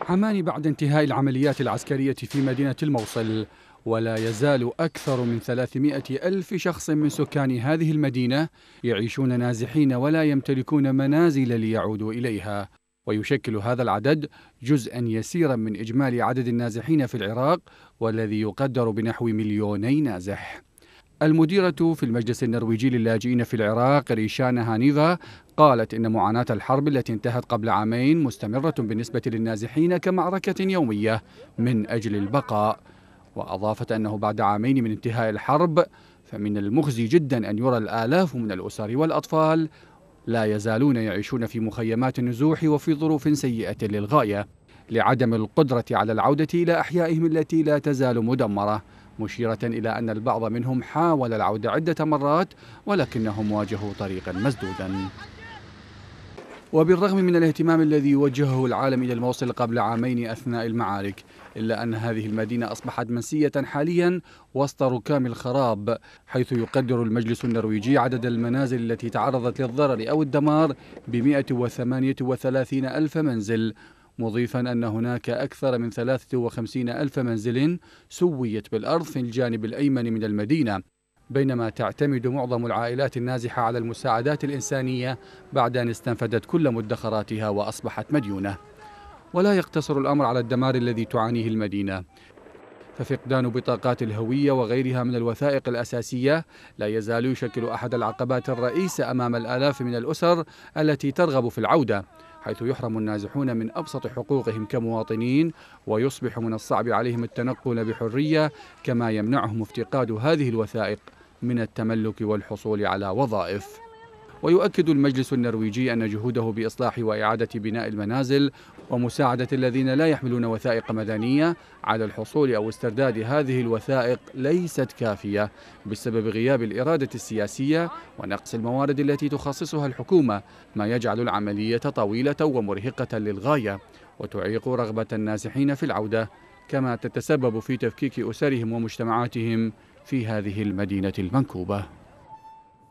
عامان بعد انتهاء العمليات العسكرية في مدينة الموصل ولا يزال أكثر من 300 ألف شخص من سكان هذه المدينة يعيشون نازحين ولا يمتلكون منازل ليعودوا إليها ويشكل هذا العدد جزءا يسيرا من إجمالي عدد النازحين في العراق والذي يقدر بنحو مليوني نازح المديرة في المجلس النرويجي للاجئين في العراق ريشانا هانيفا قالت إن معاناة الحرب التي انتهت قبل عامين مستمرة بالنسبة للنازحين كمعركة يومية من أجل البقاء وأضافت أنه بعد عامين من انتهاء الحرب فمن المخزي جدا أن يرى الآلاف من الأسر والأطفال لا يزالون يعيشون في مخيمات النزوح وفي ظروف سيئة للغاية لعدم القدرة على العودة إلى أحيائهم التي لا تزال مدمرة مشيرة إلى أن البعض منهم حاول العودة عدة مرات ولكنهم واجهوا طريقا مسدودا وبالرغم من الاهتمام الذي وجهه العالم إلى الموصل قبل عامين أثناء المعارك إلا أن هذه المدينة أصبحت منسية حاليا وسط ركام الخراب حيث يقدر المجلس النرويجي عدد المنازل التي تعرضت للضرر أو الدمار ب 138 ألف منزل مضيفا أن هناك أكثر من 53 ألف منزل سويت بالأرض في الجانب الأيمن من المدينة بينما تعتمد معظم العائلات النازحة على المساعدات الإنسانية بعد أن استنفدت كل مدخراتها وأصبحت مديونة ولا يقتصر الأمر على الدمار الذي تعانيه المدينة ففقدان بطاقات الهوية وغيرها من الوثائق الأساسية لا يزال يشكل أحد العقبات الرئيسة أمام الآلاف من الأسر التي ترغب في العودة حيث يحرم النازحون من أبسط حقوقهم كمواطنين ويصبح من الصعب عليهم التنقل بحرية كما يمنعهم افتقاد هذه الوثائق من التملك والحصول على وظائف ويؤكد المجلس النرويجي أن جهوده بإصلاح وإعادة بناء المنازل ومساعدة الذين لا يحملون وثائق مدنية على الحصول أو استرداد هذه الوثائق ليست كافية بسبب غياب الإرادة السياسية ونقص الموارد التي تخصصها الحكومة ما يجعل العملية طويلة ومرهقة للغاية وتعيق رغبة النازحين في العودة كما تتسبب في تفكيك أسرهم ومجتمعاتهم في هذه المدينة المنكوبة